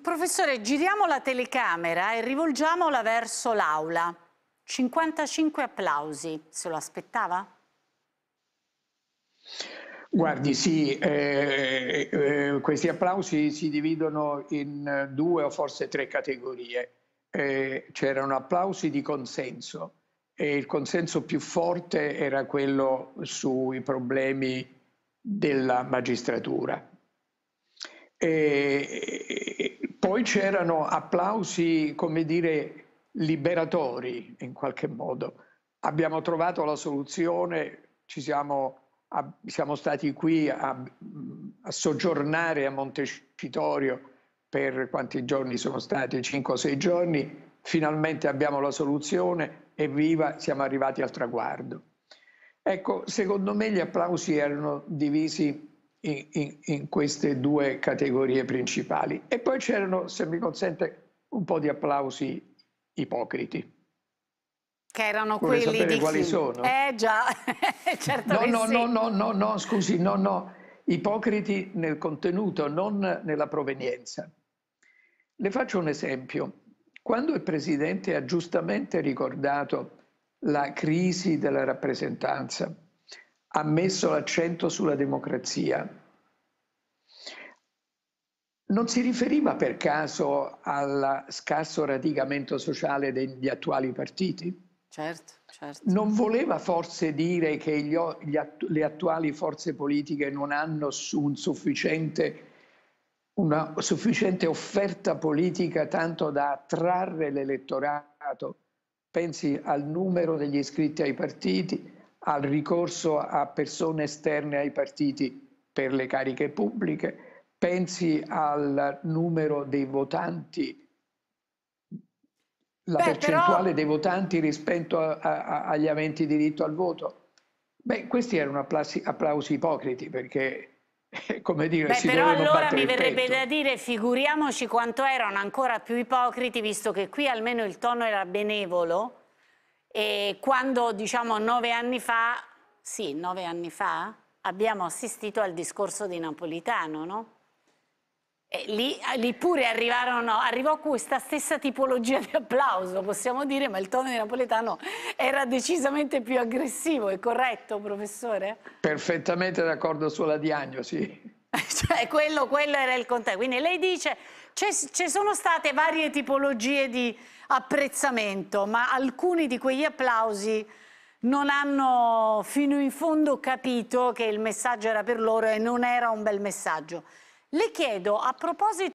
Professore, giriamo la telecamera e rivolgiamola verso l'aula. 55 applausi, se lo aspettava? Guardi, sì, eh, eh, eh, questi applausi si dividono in due o forse tre categorie. Eh, c'erano applausi di consenso e il consenso più forte era quello sui problemi della magistratura. E, poi c'erano applausi, come dire, liberatori in qualche modo. Abbiamo trovato la soluzione, ci siamo, a, siamo stati qui a, a soggiornare a Montecitorio per quanti giorni sono stati, 5 o 6 giorni, finalmente abbiamo la soluzione, evviva, siamo arrivati al traguardo. Ecco, secondo me gli applausi erano divisi in, in, in queste due categorie principali. E poi c'erano, se mi consente, un po' di applausi ipocriti. Che erano Vuole quelli sapere di quali chi? sono? Eh già, certo no, no, sì. no, no, no, no, scusi, no, no. Ipocriti nel contenuto, non nella provenienza. Le faccio un esempio. Quando il Presidente ha giustamente ricordato la crisi della rappresentanza, ha messo l'accento sulla democrazia, non si riferiva per caso al scarso radicamento sociale degli attuali partiti? Certo, certo. Non voleva forse dire che gli, gli, le attuali forze politiche non hanno un sufficiente, una sufficiente offerta politica tanto da attrarre l'elettorato? Pensi al numero degli iscritti ai partiti, al ricorso a persone esterne ai partiti per le cariche pubbliche, pensi al numero dei votanti la Beh, percentuale però... dei votanti rispetto a, a, agli aventi diritto al voto. Beh, questi erano applausi, applausi ipocriti perché, come dire, Beh, si però allora mi verrebbe da dire, figuriamoci quanto erano ancora più ipocriti, visto che qui almeno il tono era benevolo e quando, diciamo, nove anni fa, sì, nove anni fa, abbiamo assistito al discorso di Napolitano, no? Lì, lì, pure arrivarono, arrivò questa stessa tipologia di applauso, possiamo dire, ma il tono di Napoletano era decisamente più aggressivo, è corretto professore? Perfettamente d'accordo sulla diagnosi. cioè, quello, quello, era il contesto. Quindi lei dice ci sono state varie tipologie di apprezzamento, ma alcuni di quegli applausi non hanno fino in fondo capito che il messaggio era per loro e non era un bel messaggio. Le chiedo, a proposito